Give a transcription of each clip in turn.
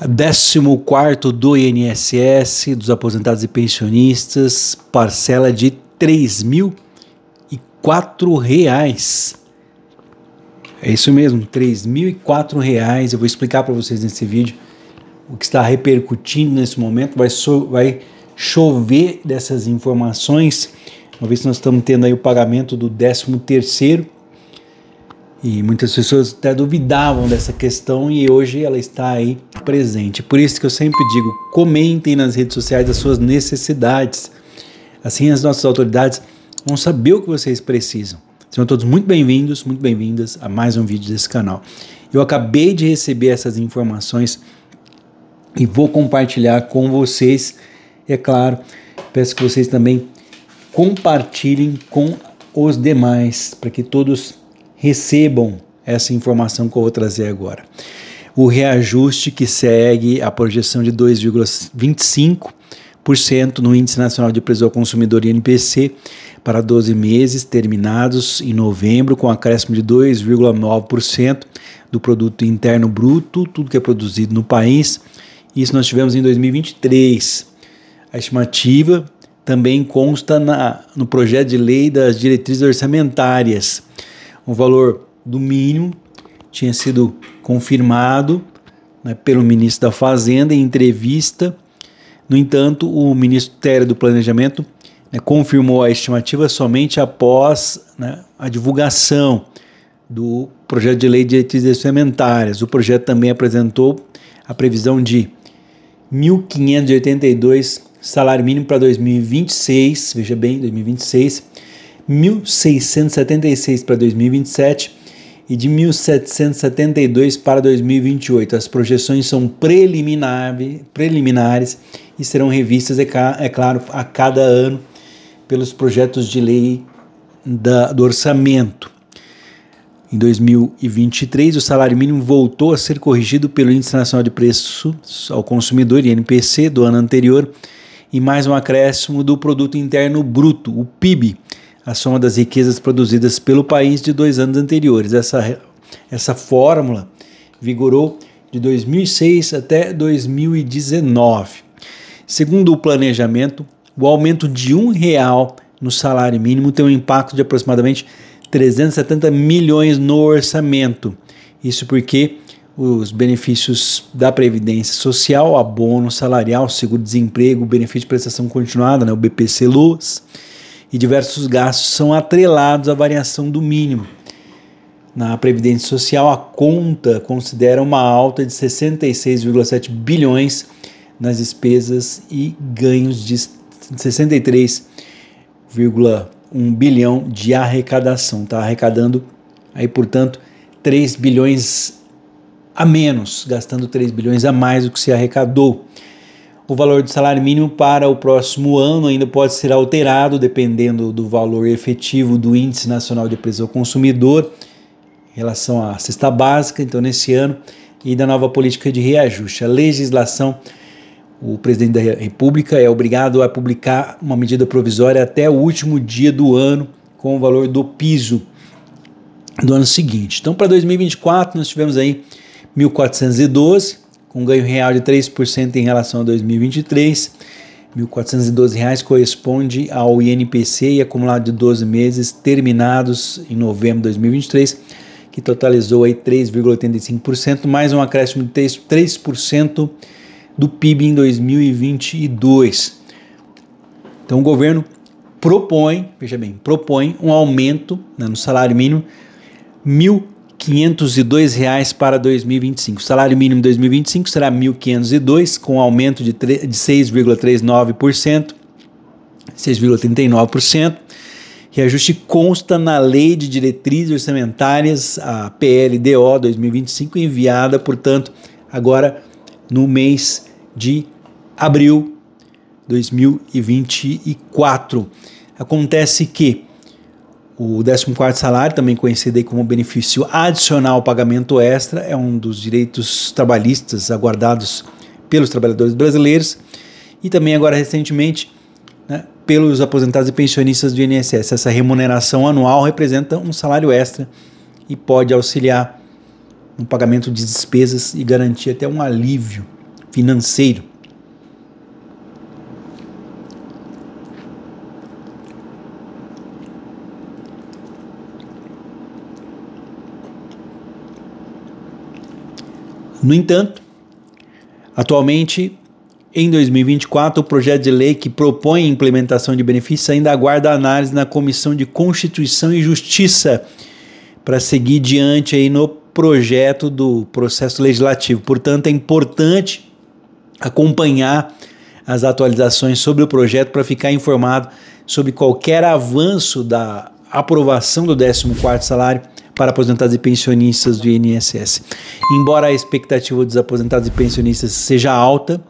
14 do INSS dos aposentados e pensionistas, parcela de R$ reais. É isso mesmo, R$ reais. Eu vou explicar para vocês nesse vídeo o que está repercutindo nesse momento. Vai, so, vai chover dessas informações, uma vez que nós estamos tendo aí o pagamento do 13 terceiro e muitas pessoas até duvidavam dessa questão e hoje ela está aí presente. Por isso que eu sempre digo: comentem nas redes sociais as suas necessidades. Assim as nossas autoridades vão saber o que vocês precisam. Sejam todos muito bem-vindos, muito bem-vindas a mais um vídeo desse canal. Eu acabei de receber essas informações e vou compartilhar com vocês. É claro, peço que vocês também compartilhem com os demais para que todos recebam essa informação que eu vou trazer agora. O reajuste que segue a projeção de 2,25% no Índice Nacional de Preços ao Consumidor INPC para 12 meses terminados em novembro, com acréscimo de 2,9% do produto interno bruto, tudo que é produzido no país. Isso nós tivemos em 2023. A estimativa também consta na, no projeto de lei das diretrizes orçamentárias o valor do mínimo, tinha sido confirmado né, pelo ministro da Fazenda em entrevista. No entanto, o ministro Tério do Planejamento né, confirmou a estimativa somente após né, a divulgação do projeto de lei de diretrizes orçamentárias. O projeto também apresentou a previsão de 1.582 salário mínimo para 2026, veja bem, 2026, 1.676 para 2027 e de 1.772 para 2028. As projeções são preliminares e serão revistas, é, é claro, a cada ano pelos projetos de lei da, do orçamento. Em 2023, o salário mínimo voltou a ser corrigido pelo Índice Nacional de Preços ao Consumidor, INPC, do ano anterior, e mais um acréscimo do Produto Interno Bruto, o PIB, a soma das riquezas produzidas pelo país de dois anos anteriores. Essa, essa fórmula vigorou de 2006 até 2019. Segundo o planejamento, o aumento de um real no salário mínimo tem um impacto de aproximadamente 370 milhões no orçamento. Isso porque os benefícios da Previdência Social, abono salarial, seguro-desemprego, benefício de prestação continuada, né, o BPC-Luz, e diversos gastos são atrelados à variação do mínimo. Na Previdência Social, a conta considera uma alta de 66,7 bilhões nas despesas e ganhos de 63,1 bilhão de arrecadação. Está arrecadando aí, portanto, 3 bilhões a menos, gastando 3 bilhões a mais do que se arrecadou. O valor do salário mínimo para o próximo ano ainda pode ser alterado dependendo do valor efetivo do Índice Nacional de Preço ao Consumidor em relação à cesta básica, então nesse ano, e da nova política de reajuste. A legislação, o presidente da República é obrigado a publicar uma medida provisória até o último dia do ano com o valor do piso do ano seguinte. Então, para 2024, nós tivemos aí 1412 com ganho real de 3% em relação a 2023. R$ 1.412 corresponde ao INPC e acumulado de 12 meses terminados em novembro de 2023, que totalizou 3,85%, mais um acréscimo de 3%, do PIB em 2022. Então o governo propõe, veja bem, propõe um aumento né, no salário mínimo R$ R$ reais para 2025. O salário mínimo 2025 será R$ 1.502, com aumento de, de 6,39%, 6,39%. Reajuste consta na Lei de Diretrizes Orçamentárias, a PLDO 2025, enviada, portanto, agora no mês de abril 2024. Acontece que o 14 salário, também conhecido como benefício adicional ao pagamento extra, é um dos direitos trabalhistas aguardados pelos trabalhadores brasileiros e também agora recentemente né, pelos aposentados e pensionistas do INSS. Essa remuneração anual representa um salário extra e pode auxiliar no pagamento de despesas e garantir até um alívio financeiro No entanto, atualmente, em 2024, o projeto de lei que propõe a implementação de benefícios ainda aguarda análise na Comissão de Constituição e Justiça para seguir diante aí no projeto do processo legislativo. Portanto, é importante acompanhar as atualizações sobre o projeto para ficar informado sobre qualquer avanço da aprovação do 14º salário para aposentados e pensionistas do INSS. Embora a expectativa dos aposentados e pensionistas seja alta,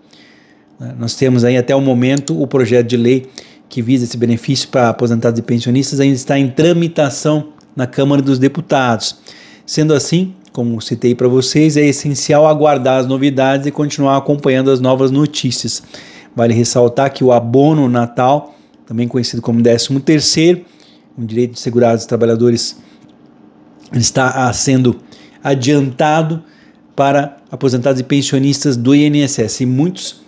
né, nós temos aí até o momento o projeto de lei que visa esse benefício para aposentados e pensionistas ainda está em tramitação na Câmara dos Deputados. Sendo assim, como citei para vocês, é essencial aguardar as novidades e continuar acompanhando as novas notícias. Vale ressaltar que o abono natal, também conhecido como 13º, um direito de segurados trabalhadores está ah, sendo adiantado para aposentados e pensionistas do INSS. E muitos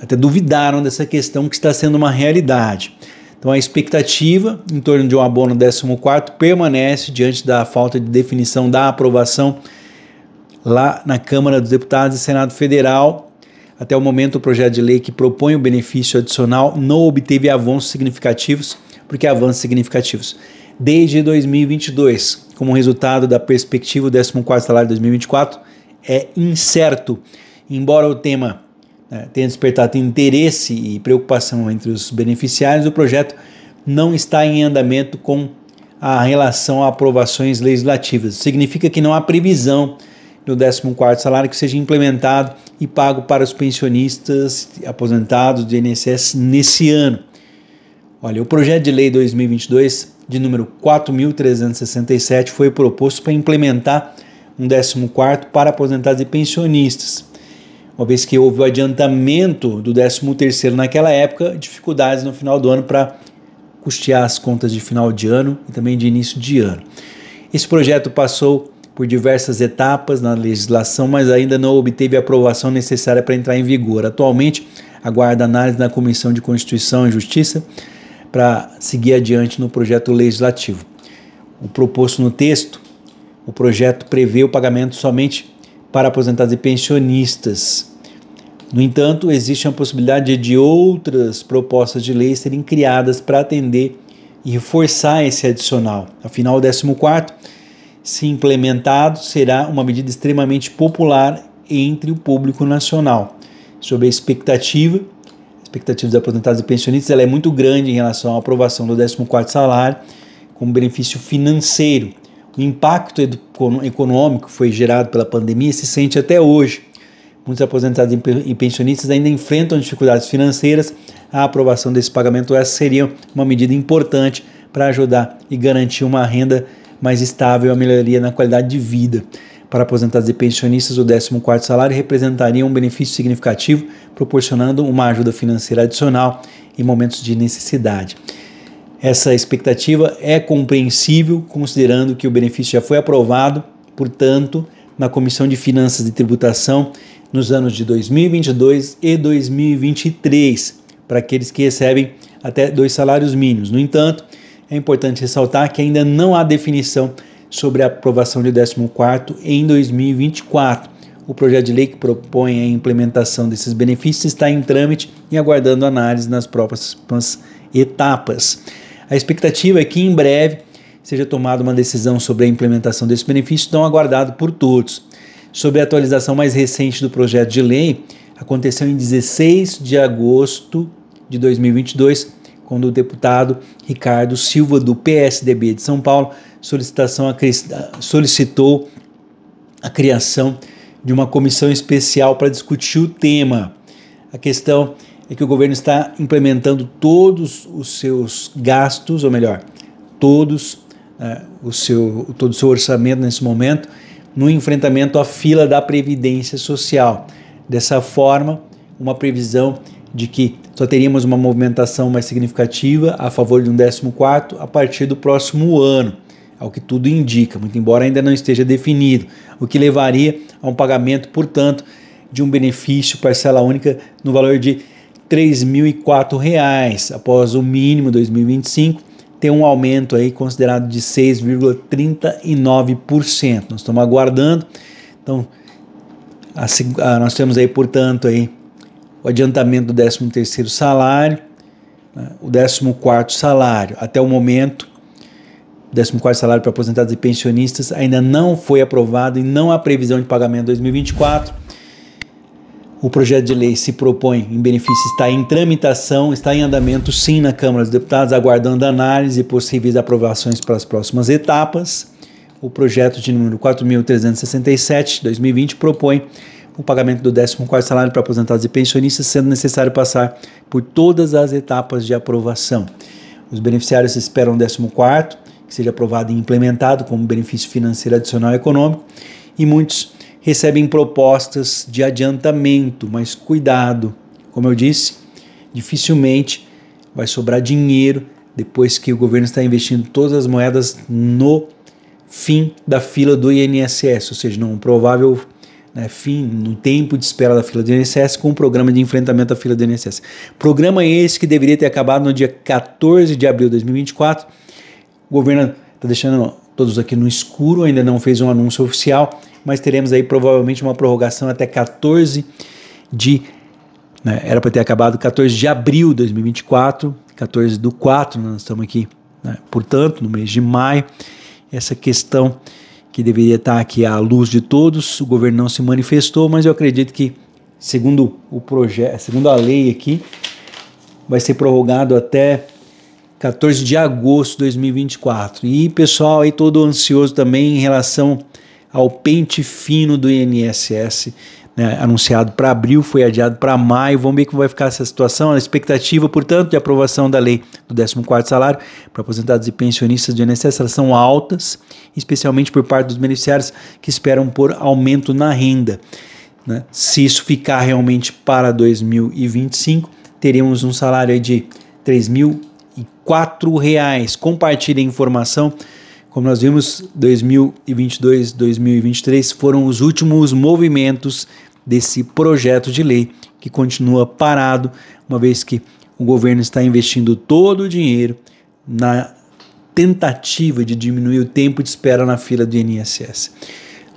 até duvidaram dessa questão que está sendo uma realidade. Então a expectativa em torno de um abono 14 permanece diante da falta de definição da aprovação lá na Câmara dos Deputados e Senado Federal. Até o momento, o projeto de lei que propõe o benefício adicional não obteve avanços significativos. Por que avanços significativos? desde 2022. Como resultado da perspectiva, o 14 salário de 2024 é incerto. Embora o tema né, tenha despertado interesse e preocupação entre os beneficiários, o projeto não está em andamento com a relação a aprovações legislativas. Significa que não há previsão do 14 salário que seja implementado e pago para os pensionistas aposentados do INSS nesse ano. Olha, o projeto de lei 2022 de número 4.367 foi proposto para implementar um 14 para aposentados e pensionistas. Uma vez que houve o adiantamento do 13 naquela época, dificuldades no final do ano para custear as contas de final de ano e também de início de ano. Esse projeto passou por diversas etapas na legislação, mas ainda não obteve a aprovação necessária para entrar em vigor. Atualmente, aguarda análise na Comissão de Constituição e Justiça para seguir adiante no projeto legislativo. O proposto no texto, o projeto prevê o pagamento somente para aposentados e pensionistas. No entanto, existe a possibilidade de outras propostas de lei serem criadas para atender e reforçar esse adicional. Afinal, o 14, se implementado, será uma medida extremamente popular entre o público nacional, sob a expectativa expectativa dos aposentados e pensionistas ela é muito grande em relação à aprovação do 14 salário como benefício financeiro. O impacto econômico que foi gerado pela pandemia se sente até hoje. Muitos aposentados e pensionistas ainda enfrentam dificuldades financeiras. A aprovação desse pagamento essa é, seria uma medida importante para ajudar e garantir uma renda mais estável e a melhoria na qualidade de vida. Para aposentados e pensionistas, o 14 salário representaria um benefício significativo proporcionando uma ajuda financeira adicional em momentos de necessidade. Essa expectativa é compreensível, considerando que o benefício já foi aprovado, portanto, na Comissão de Finanças e Tributação nos anos de 2022 e 2023, para aqueles que recebem até dois salários mínimos. No entanto, é importante ressaltar que ainda não há definição sobre a aprovação de 14 em 2024. O projeto de lei que propõe a implementação desses benefícios está em trâmite e aguardando análise nas próximas etapas. A expectativa é que em breve seja tomada uma decisão sobre a implementação desse benefício tão aguardado por todos. Sobre a atualização mais recente do projeto de lei, aconteceu em 16 de agosto de 2022, quando o deputado Ricardo Silva, do PSDB de São Paulo, solicitação a, solicitou a criação de uma comissão especial para discutir o tema. A questão é que o governo está implementando todos os seus gastos, ou melhor, todos eh, o seu todo o seu orçamento nesse momento no enfrentamento à fila da previdência social. Dessa forma, uma previsão de que só teríamos uma movimentação mais significativa a favor de um 14 a partir do próximo ano ao que tudo indica, muito embora ainda não esteja definido, o que levaria a um pagamento, portanto, de um benefício parcela única no valor de R$ 3.004, após o mínimo 2025, ter um aumento aí considerado de 6,39%. Nós estamos aguardando. Então, nós temos aí, portanto, aí o adiantamento do 13º salário, né, o 14º salário. Até o momento, 14º salário para aposentados e pensionistas ainda não foi aprovado e não há previsão de pagamento em 2024. O projeto de lei se propõe em benefício, está em tramitação, está em andamento sim na Câmara dos Deputados, aguardando análise e possíveis aprovações para as próximas etapas. O projeto de número 4.367, 2020, propõe o pagamento do 14º salário para aposentados e pensionistas, sendo necessário passar por todas as etapas de aprovação. Os beneficiários esperam o 14º, que seja aprovado e implementado como benefício financeiro adicional econômico, e muitos recebem propostas de adiantamento, mas cuidado, como eu disse, dificilmente vai sobrar dinheiro depois que o governo está investindo todas as moedas no fim da fila do INSS, ou seja, num provável né, fim, no tempo de espera da fila do INSS com o programa de enfrentamento à fila do INSS. Programa esse que deveria ter acabado no dia 14 de abril de 2024 o governo está deixando todos aqui no escuro, ainda não fez um anúncio oficial, mas teremos aí provavelmente uma prorrogação até 14 de. Né, era para ter acabado 14 de abril de 2024, 14 do 4, né, nós estamos aqui, né, portanto, no mês de maio. Essa questão que deveria estar tá aqui à luz de todos, o governo não se manifestou, mas eu acredito que, segundo o projeto, segundo a lei aqui, vai ser prorrogado até 14 de agosto de 2024. E pessoal aí todo ansioso também em relação ao pente fino do INSS, né, anunciado para abril, foi adiado para maio. Vamos ver como vai ficar essa situação. A expectativa, portanto, de aprovação da lei do 14 salário para aposentados e pensionistas do INSS elas são altas, especialmente por parte dos beneficiários que esperam por aumento na renda. Né? Se isso ficar realmente para 2025, teremos um salário de 3.000 reais. Compartilhe a informação. Como nós vimos, 2022, 2023 foram os últimos movimentos desse projeto de lei que continua parado, uma vez que o governo está investindo todo o dinheiro na tentativa de diminuir o tempo de espera na fila do INSS.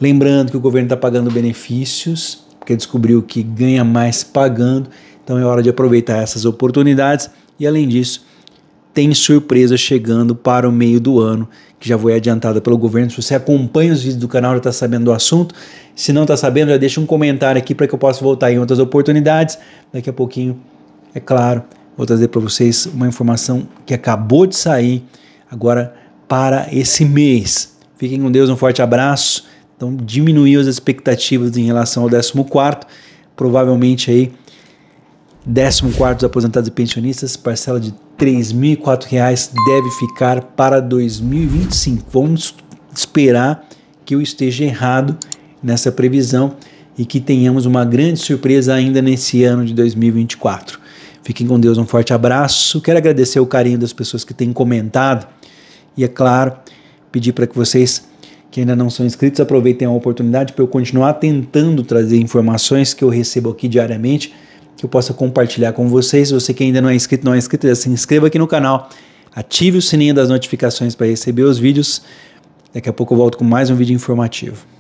Lembrando que o governo está pagando benefícios, porque descobriu que ganha mais pagando, então é hora de aproveitar essas oportunidades e, além disso, tem surpresa chegando para o meio do ano, que já foi adiantada pelo governo. Se você acompanha os vídeos do canal, já está sabendo do assunto. Se não está sabendo, já deixa um comentário aqui para que eu possa voltar em outras oportunidades. Daqui a pouquinho, é claro, vou trazer para vocês uma informação que acabou de sair agora para esse mês. Fiquem com Deus, um forte abraço. Então diminuiu as expectativas em relação ao 14 quarto, provavelmente aí 14 dos aposentados e pensionistas, parcela de R$ reais deve ficar para 2025. Vamos esperar que eu esteja errado nessa previsão e que tenhamos uma grande surpresa ainda nesse ano de 2024. Fiquem com Deus, um forte abraço. Quero agradecer o carinho das pessoas que têm comentado e, é claro, pedir para que vocês que ainda não são inscritos aproveitem a oportunidade para eu continuar tentando trazer informações que eu recebo aqui diariamente que eu possa compartilhar com vocês. Se você que ainda não é inscrito, não é inscrito, se inscreva aqui no canal, ative o sininho das notificações para receber os vídeos. Daqui a pouco eu volto com mais um vídeo informativo.